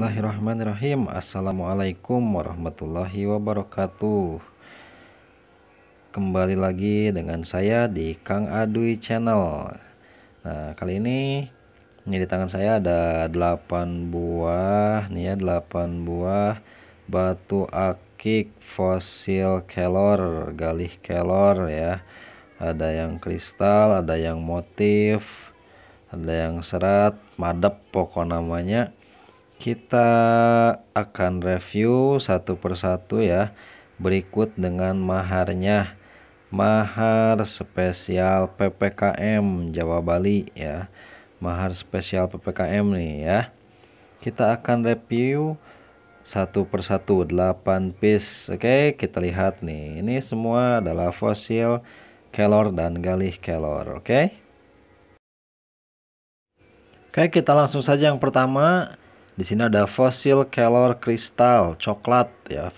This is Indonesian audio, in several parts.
Bismillahirrahmanirrahim Assalamualaikum warahmatullahi wabarakatuh Kembali lagi dengan saya di Kang Adui Channel Nah kali ini Ini di tangan saya ada 8 buah Nih ya 8 buah Batu akik fosil kelor Galih kelor ya Ada yang kristal Ada yang motif Ada yang serat Madep pokok namanya kita akan review satu persatu ya. Berikut dengan maharnya. Mahar spesial PPKM Jawa Bali ya. Mahar spesial PPKM nih ya. Kita akan review satu persatu 8 piece oke kita lihat nih ini semua adalah fosil kelor dan galih kelor oke oke kita langsung saja yang pertama di sini ada fosil kelor kristal coklat ya.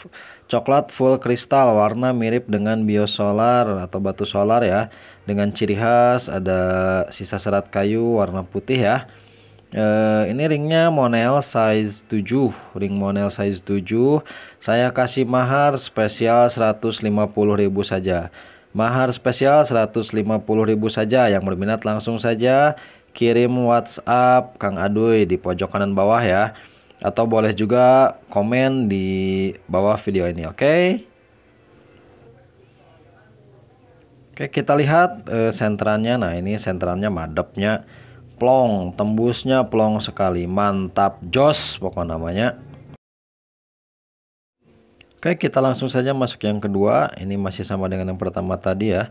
Coklat full kristal warna mirip dengan biosolar atau batu solar ya. Dengan ciri khas ada sisa serat kayu warna putih ya. E, ini ringnya monel size 7, ring monel size 7. Saya kasih mahar spesial 150.000 saja. Mahar spesial 150.000 saja yang berminat langsung saja kirim WhatsApp Kang Aduy di pojok kanan bawah ya. Atau boleh juga komen di bawah video ini, oke? Okay? Oke, kita lihat uh, Nah, ini sentrannya madepnya plong, tembusnya plong sekali. Mantap, jos pokok namanya. Oke, kita langsung saja masuk yang kedua. Ini masih sama dengan yang pertama tadi ya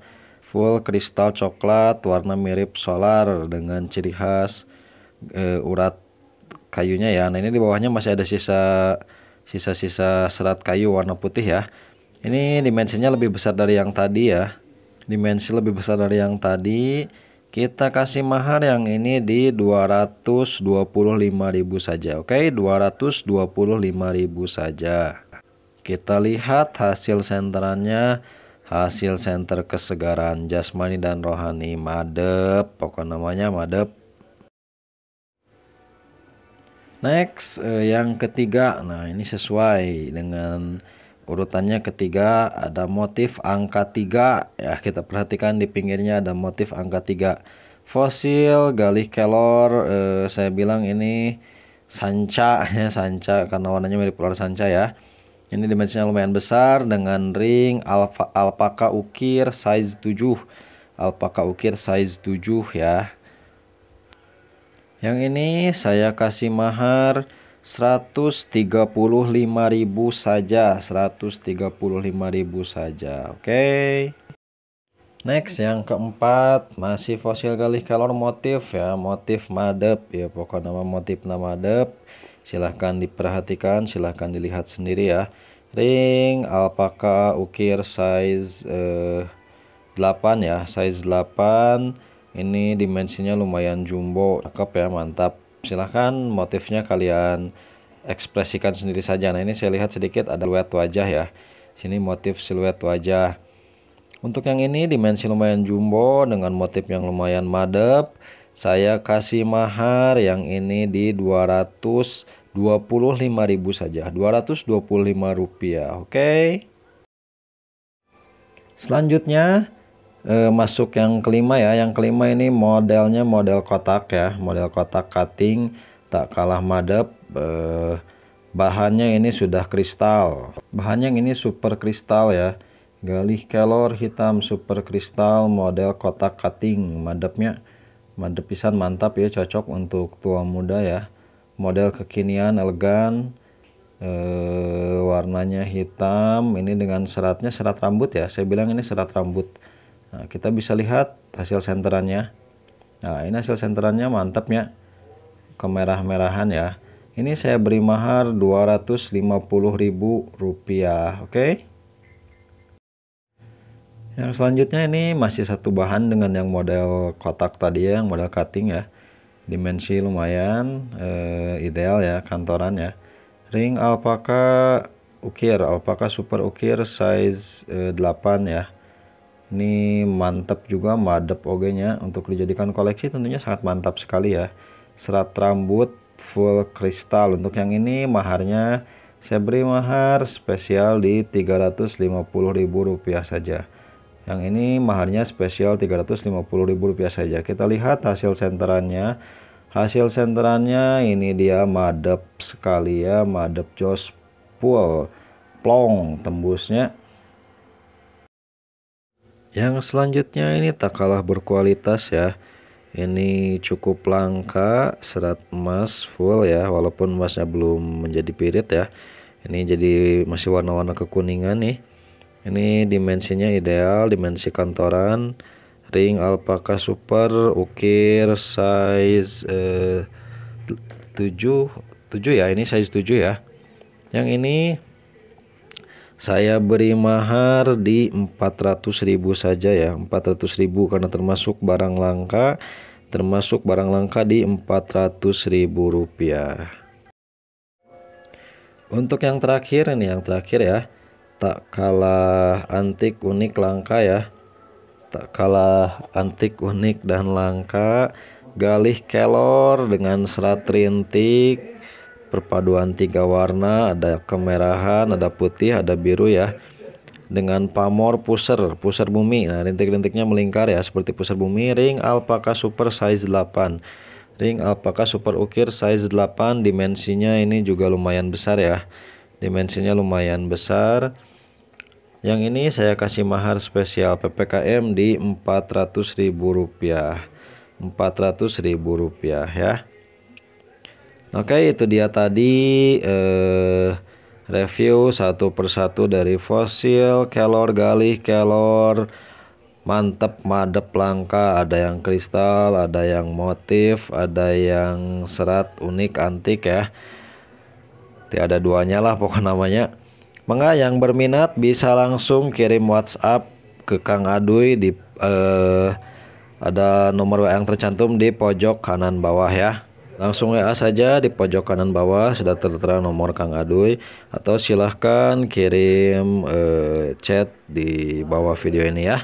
full kristal coklat warna mirip solar dengan ciri khas e, urat kayunya ya nah ini di bawahnya masih ada sisa sisa-sisa serat kayu warna putih ya ini dimensinya lebih besar dari yang tadi ya dimensi lebih besar dari yang tadi kita kasih mahar yang ini di 225.000 saja oke okay? 225.000 saja kita lihat hasil senterannya hasil center kesegaran jasmani dan rohani madep pokok namanya madep next eh, yang ketiga nah ini sesuai dengan urutannya ketiga ada motif angka tiga ya kita perhatikan di pinggirnya ada motif angka tiga fosil galih kelor eh, saya bilang ini sanca ya sanca karena warnanya mirip ular sanca ya ini dimensinya lumayan besar dengan ring alfa, alpaka ukir size 7. Alpaka ukir size 7 ya. Yang ini saya kasih mahar 135.000 saja, 135.000 saja. Oke. Okay. Next yang keempat masih fosil galih kalor motif ya, motif madep ya pokok nama motif nama madep. Silahkan diperhatikan, silahkan dilihat sendiri ya. Ring alpaka ukir size eh, 8 ya, size 8. Ini dimensinya lumayan jumbo, cakep ya, mantap. Silahkan motifnya kalian ekspresikan sendiri saja. Nah ini saya lihat sedikit ada siluet wajah ya. Sini motif siluet wajah. Untuk yang ini dimensi lumayan jumbo dengan motif yang lumayan madep saya kasih mahar yang ini di 225.000 saja 225 rupiah oke okay? selanjutnya eh, masuk yang kelima ya yang kelima ini modelnya model kotak ya model kotak cutting tak kalah madep eh, bahannya ini sudah kristal bahannya ini super kristal ya galih kelor hitam super kristal model kotak cutting madepnya mantep mantap ya cocok untuk tua muda ya model kekinian elegan e, warnanya hitam ini dengan seratnya serat rambut ya saya bilang ini serat rambut nah, kita bisa lihat hasil senterannya nah ini hasil senterannya mantap ya kemerah-merahan ya ini saya beri mahar 250.000 rupiah oke okay? Yang selanjutnya ini masih satu bahan dengan yang model kotak tadi ya, yang model cutting ya. Dimensi lumayan eh, ideal ya kantoran ya. Ring alpaka ukir, alpaka super ukir size e, eh, 8 ya. Ini mantap juga madep ogenya untuk dijadikan koleksi tentunya sangat mantap sekali ya. Serat rambut full kristal untuk yang ini maharnya saya beri mahar spesial di rp rupiah saja yang ini maharnya spesial Rp350.000 saja. Kita lihat hasil senterannya. Hasil senterannya ini dia madep sekali ya, madep jos pool. Plong tembusnya. Yang selanjutnya ini tak kalah berkualitas ya. Ini cukup langka serat emas full ya, walaupun emasnya belum menjadi pirit ya. Ini jadi masih warna-warna kekuningan nih ini dimensinya ideal dimensi kantoran ring alpaka super ukir size eh, 7 7 ya ini size 7 ya yang ini saya beri mahar di 400.000 saja ya 400.000 karena termasuk barang langka termasuk barang langka di 400.000 rupiah untuk yang terakhir ini yang terakhir ya tak kalah antik unik langka ya tak kalah antik unik dan langka galih kelor dengan serat rintik perpaduan tiga warna ada kemerahan ada putih ada biru ya dengan pamor pusar, pusar bumi nah rintik-rintiknya melingkar ya seperti pusar bumi ring alpaka super size 8 ring alpaka super ukir size 8 dimensinya ini juga lumayan besar ya dimensinya lumayan besar yang ini saya kasih mahar spesial PPKM di Rp400.000. Rp400.000 ya. Oke, itu dia tadi eh review satu persatu dari fosil, kelor, galih, kelor, mantep, madep, langka, ada yang kristal, ada yang motif, ada yang serat unik antik ya. Tidak ada duanya lah pokok namanya. Maka yang berminat bisa langsung kirim WhatsApp ke Kang Adui di eh, ada nomor WA yang tercantum di pojok kanan bawah ya. Langsung WA saja di pojok kanan bawah sudah tertera nomor Kang Adui atau silahkan kirim eh, chat di bawah video ini ya.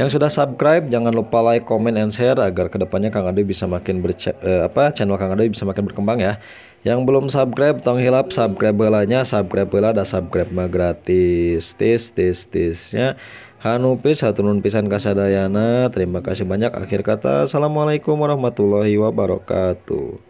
Yang sudah subscribe jangan lupa like, comment, and share agar kedepannya Kang Ade bisa makin eh, apa channel Kang Ade bisa makin berkembang ya. Yang belum subscribe tong hilap subscribe belanya subscribe bela dan subscribe mah gratis. Tis tis tisnya. Hanupis satu nun pisan kasadayana. Terima kasih banyak. Akhir kata, assalamualaikum warahmatullahi wabarakatuh.